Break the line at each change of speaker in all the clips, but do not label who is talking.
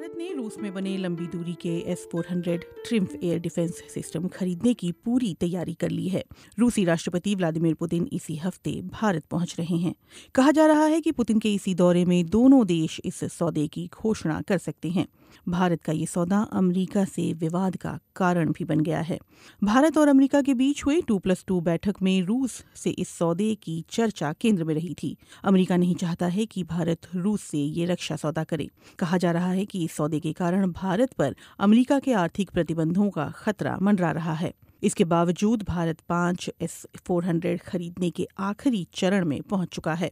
भारत ने रूस में बने लंबी दूरी के S 400 triumph air defence system खरीदने की पूरी तैयारी कर ली है रूसी राष्ट्रपति व्लादिमीर पुतिन इसी हफ्ते भारत पहुंच रहे हैं कहा जा रहा है कि पुतिन के इसी दौरे में दोनों देश इस सौदे की घोषणा कर सकते हैं भारत का ये सौदा अमेरिका से विवाद का कारण भी बन गया है भारत और अमेरिका के बीच हुए टू प्लस टू बैठक में रूस से इस सौदे की चर्चा केंद्र में रही थी अमेरिका नहीं चाहता है कि भारत रूस से ये रक्षा सौदा करे कहा जा रहा है कि इस सौदे के कारण भारत पर अमेरिका के आर्थिक प्रतिबंधों का खतरा मंडरा रहा है इसके बावजूद भारत पांच एस 400 खरीदने के आखिरी चरण में पहुंच चुका है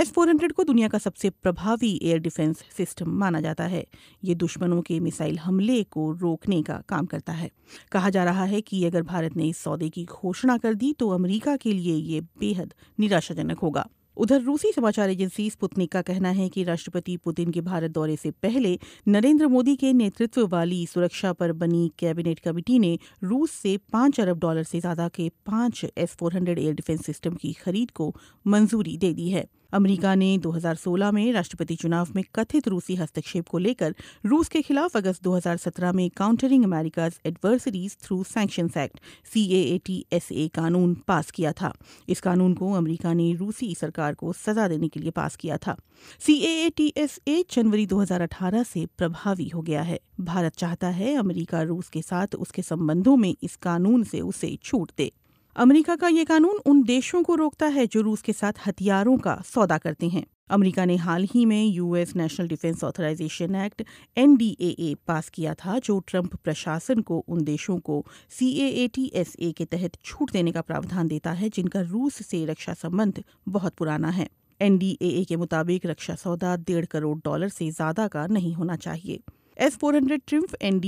एस हंड्रेड को दुनिया का सबसे प्रभावी एयर डिफेंस सिस्टम माना जाता है ये दुश्मनों के मिसाइल हमले को रोकने का काम करता है कहा जा रहा है कि अगर भारत ने इस सौदे की घोषणा कर दी तो अमरीका के लिए ये बेहद निराशाजनक होगा उधर रूसी समाचार एजेंसी स्पुतनिक का कहना है कि राष्ट्रपति पुतिन के भारत दौरे से पहले नरेंद्र मोदी के नेतृत्व वाली सुरक्षा पर बनी कैबिनेट कमेटी ने रूस से पांच अरब डॉलर से ज्यादा के पांच S hundred air defence system की खरीद को मंजूरी दे दी है अमेरिका ने 2016 में राष्ट्रपति चुनाव में कथित रूसी हस्तक्षेप को लेकर रूस के खिलाफ अगस्त 2017 में countering America's adversaries through sanction act C A कानून पास किया था इस कानून को अमेरिका ने रूसी सरकार को सजा देने के लिए पास किया था सी ए जनवरी 2018 से प्रभावी हो गया है भारत चाहता है अमेरिका रूस के साथ उसके संबंधों में इस कानून से उसे छूट दे अमेरिका का ये कानून उन देशों को रोकता है जो रूस के साथ हथियारों का सौदा करते हैं अमेरिका ने हाल ही में US national defence authorization act N pass किया था जो ट्रंप प्रशासन को उन देशों को ए के तहत छूट देने का प्रावधान देता है जिनका रूस से रक्षा संबंध बहुत पुराना है एन के मुताबिक रक्षा सौदा डेढ़ करोड़ डॉलर से ज्यादा का नहीं होना चाहिए S four hundred triumph N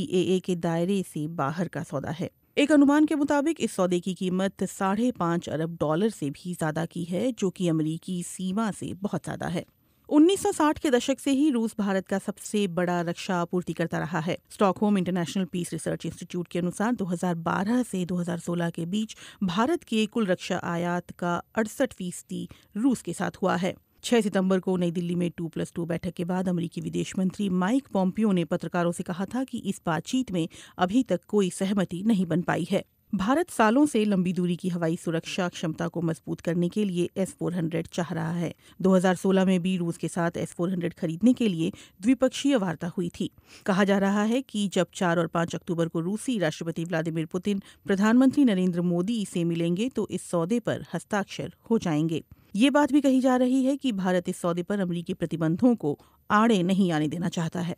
के दायरे से बाहर का सौदा है एक अनुमान के मुताबिक इस सौदे की कीमत साढ़े पांच अरब डॉलर से भी ज्यादा की है जो कि अमरीकी सीमा से बहुत ज्यादा है 1960 के दशक से ही रूस भारत का सबसे बड़ा रक्षा करता रहा है Stockholm International Peace Research Institute के अनुसार 2012 से 2016 के बीच भारत के कुल रक्षा आयात का अड़सठ फीसदी रूस के साथ हुआ है छह सितंबर को नई दिल्ली में टू प्लस टू बैठक के बाद अमरीकी विदेश मंत्री माइक पॉम्पियो ने पत्रकारों से कहा था कि इस बातचीत में अभी तक कोई सहमति नहीं बन पाई है भारत सालों से लंबी दूरी की हवाई सुरक्षा क्षमता को मजबूत करने के लिए एस हंड्रेड चाह रहा है 2016 में भी रूस के साथ एस हंड्रेड खरीदने के लिए द्विपक्षीय वार्ता हुई थी कहा जा रहा है कि जब 4 और 5 अक्टूबर को रूसी राष्ट्रपति व्लादिमीर पुतिन प्रधानमंत्री नरेंद्र मोदी से मिलेंगे तो इस सौदे पर हस्ताक्षर हो जाएंगे ये बात भी कही जा रही है कि भारत इस सौदे पर अमरीकी प्रतिबंधों को आड़े नहीं आने देना चाहता है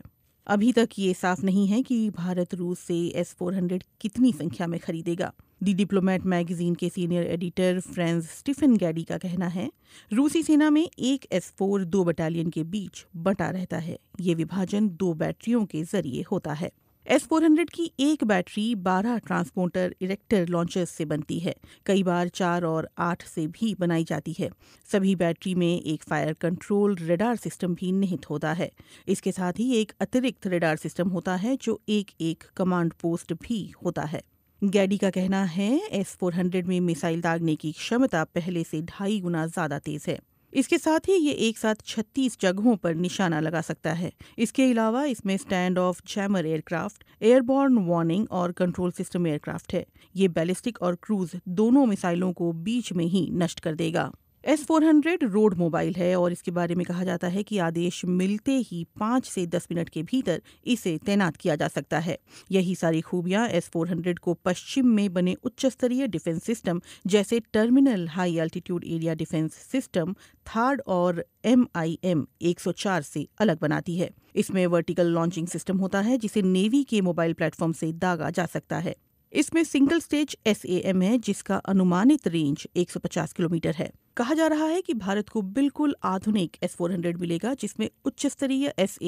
अभी तक ये साफ नहीं है कि भारत रूस से एस फोर हंड्रेड कितनी संख्या में खरीदेगा दी डिप्लोमेट मैगजीन के senior editor Franz Stefan Gady का कहना है रूसी सेना में एक एस फोर दो बटालियन के बीच बटा रहता है ये विभाजन दो बैटरियों के जरिए होता है एस हंड्रेड की एक बैटरी 12 ट्रांसपोर्टर इरेक्टर लॉन्चर्स से बनती है कई बार चार और आठ से भी बनाई जाती है सभी बैटरी में एक फायर कंट्रोल रेडार सिस्टम भी निहित होता है इसके साथ ही एक अतिरिक्त रेडार सिस्टम होता है जो एक एक कमांड पोस्ट भी होता है गैडी का कहना है एस हंड्रेड में मिसाइल दागने की क्षमता पहले से ढाई गुना ज्यादा तेज है इसके साथ ही ये एक साथ 36 जगहों पर निशाना लगा सकता है इसके अलावा इसमें stand off jammer aircraft airborne warning और कंट्रोल सिस्टम एयरक्राफ्ट है ये बैलिस्टिक और क्रूज दोनों मिसाइलों को बीच में ही नष्ट कर देगा S four hundred road mobile है और इसके बारे में कहा जाता है कि आदेश मिलते ही पाँच से दस मिनट के भीतर इसे तैनात किया जा सकता है यही सारी खूबियां एस फोर हंड्रेड को पश्चिम में बने उच्च स्तरीय डिफेंस सिस्टम जैसे terminal high altitude area defence system THAAD और एम आई एम एक सौ चार से अलग बनाती है इसमें वर्टिकल लॉन्चिंग सिस्टम होता है जिसे नेवी के मोबाइल प्लेटफॉर्म से दागा जा सकता है इसमें सिंगल स्टेज एस है जिसका अनुमानित रेंज 150 किलोमीटर है कहा जा रहा है कि भारत को बिल्कुल आधुनिक एस 400 मिलेगा जिसमें उच्च स्तरीय एस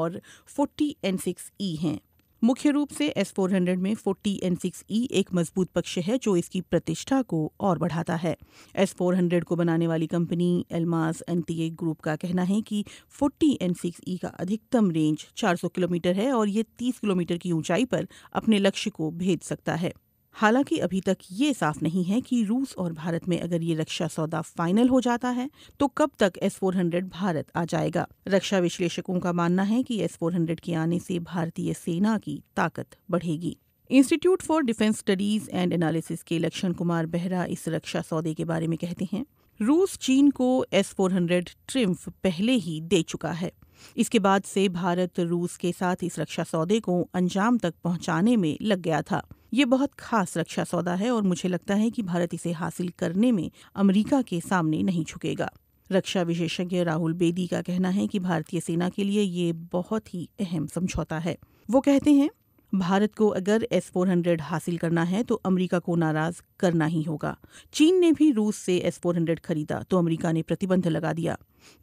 और 40 एन सिक्स ई हैं मुख्य रूप से एस फोर हंड्रेड में फोर्टी एन सिक्स ई एक मजबूत पक्ष है जो इसकी प्रतिष्ठा को और बढ़ाता है एस फोर हंड्रेड को बनाने वाली कंपनी एलमास एनटीए ग्रुप का कहना है कि फोर्टी एन सिक्स ई का अधिकतम रेंज चार सौ किलोमीटर है और ये तीस किलोमीटर की ऊंचाई पर अपने लक्ष्य को भेज सकता है हालांकि अभी तक ये साफ नहीं है कि रूस और भारत में अगर ये रक्षा सौदा फाइनल हो जाता है तो कब तक एस हंड्रेड भारत आ जाएगा रक्षा विश्लेषकों का मानना है कि एस हंड्रेड के आने से भारतीय सेना की ताकत बढ़ेगी institute for defence studies and analysis के लक्ष्मण कुमार बेहरा इस रक्षा सौदे के बारे में कहते हैं रूस चीन को एस हंड्रेड ट्रिम्फ पहले ही दे चुका है इसके बाद से भारत रूस के साथ इस रक्षा सौदे को अंजाम तक पहुंचाने में लग गया था ये बहुत खास रक्षा सौदा है और मुझे लगता है कि भारत इसे हासिल करने में अमरीका के सामने नहीं झुकेगा रक्षा विशेषज्ञ राहुल बेदी का कहना है कि भारतीय सेना के लिए ये बहुत ही अहम समझौता है वो कहते हैं भारत को अगर एस हंड्रेड हासिल करना है तो अमेरिका को नाराज करना ही होगा चीन ने भी रूस से एस हंड्रेड खरीदा तो अमेरिका ने प्रतिबंध लगा दिया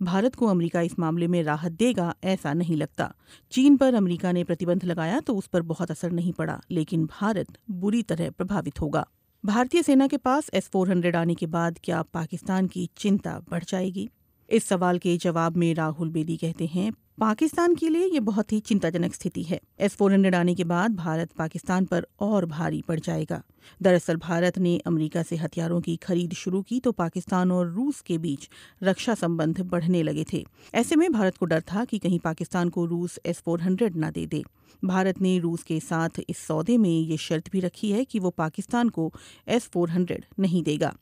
भारत को अमेरिका इस मामले में राहत देगा ऐसा नहीं लगता चीन पर अमेरिका ने प्रतिबंध लगाया तो उस पर बहुत असर नहीं पड़ा लेकिन भारत बुरी तरह प्रभावित होगा भारतीय सेना के पास एस हंड्रेड आने के बाद क्या पाकिस्तान की चिंता बढ़ जाएगी इस सवाल के जवाब में राहुल बेदी कहते हैं पाकिस्तान के लिए ये बहुत ही चिंताजनक स्थिति है एस फोर हंड्रेड आने के बाद भारत पाकिस्तान पर और भारी पड़ जाएगा दरअसल भारत ने अमेरिका से हथियारों की खरीद शुरू की तो पाकिस्तान और रूस के बीच रक्षा संबंध बढ़ने लगे थे ऐसे में भारत को डर था कि कहीं पाकिस्तान को रूस एस फोर हंड्रेड न दे दे भारत ने रूस के साथ इस सौदे में ये शर्त भी रखी है कि वो पाकिस्तान को एस फोर हंड्रेड नहीं देगा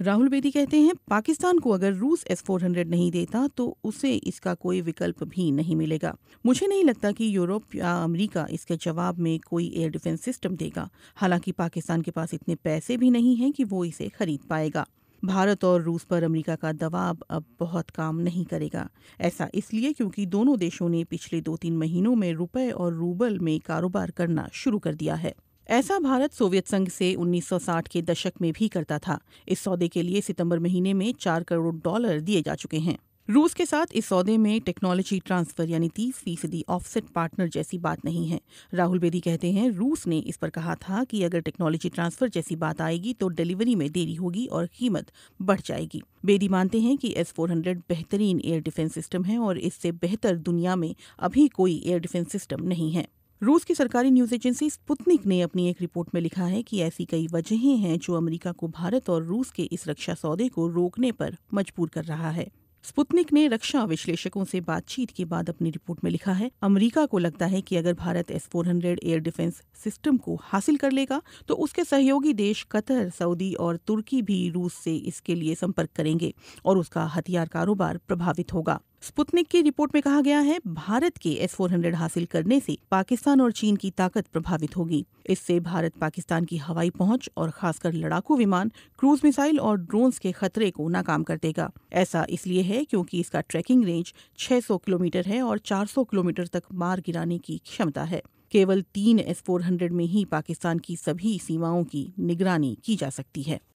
राहुल बेदी कहते हैं पाकिस्तान को अगर रूस एस हंड्रेड नहीं देता तो उसे इसका कोई विकल्प भी नहीं मिलेगा मुझे नहीं लगता कि यूरोप या अमेरिका इसके जवाब में कोई एयर डिफेंस सिस्टम देगा हालांकि पाकिस्तान के पास इतने पैसे भी नहीं हैं कि वो इसे खरीद पाएगा भारत और रूस पर अमेरिका का दबाव अब बहुत काम नहीं करेगा ऐसा इसलिए क्योंकि दोनों देशों ने पिछले दो तीन महीनों में रुपए और रूबल में कारोबार करना शुरू कर दिया है ऐसा भारत सोवियत संघ से 1960 के दशक में भी करता था इस सौदे के लिए सितंबर महीने में चार करोड़ डॉलर दिए जा चुके हैं रूस के साथ इस सौदे में टेक्नोलॉजी ट्रांसफर यानी तीस फीसदी ऑफसेट पार्टनर जैसी बात नहीं है राहुल बेदी कहते हैं रूस ने इस पर कहा था कि अगर टेक्नोलॉजी ट्रांसफर जैसी बात आएगी तो डिलीवरी में देरी होगी और कीमत बढ़ जाएगी बेदी मानते हैं कि एस फोर हंड्रेड बेहतरीन एयर डिफेंस सिस्टम है और इससे बेहतर दुनिया में अभी कोई एयर डिफेंस सिस्टम नहीं है रूस की सरकारी न्यूज एजेंसी स्पुतनिक ने अपनी एक रिपोर्ट में लिखा है कि ऐसी कई वजहें हैं जो अमेरिका को भारत और रूस के इस रक्षा सौदे को रोकने पर मजबूर कर रहा है स्पुतनिक ने रक्षा विश्लेषकों से बातचीत के बाद अपनी रिपोर्ट में लिखा है अमेरिका को लगता है कि अगर Bharat S hundred air defence system को हासिल कर लेगा तो उसके सहयोगी देश कतर सऊदी और तुर्की भी रूस से इसके लिए संपर्क करेंगे और उसका हथियार कारोबार प्रभावित होगा स्पुतनिक की रिपोर्ट में कहा गया है भारत के एस हंड्रेड हासिल करने से पाकिस्तान और चीन की ताकत प्रभावित होगी इससे भारत पाकिस्तान की हवाई पहुंच और खासकर लड़ाकू विमान क्रूज मिसाइल और ड्रोन्स के खतरे को नाकाम कर देगा ऐसा इसलिए है क्योंकि इसका ट्रैकिंग रेंज 600 किलोमीटर है और 400 किलोमीटर तक मार गिराने की क्षमता है केवल तीन एस हंड्रेड में ही पाकिस्तान की सभी सीमाओं की निगरानी की जा सकती है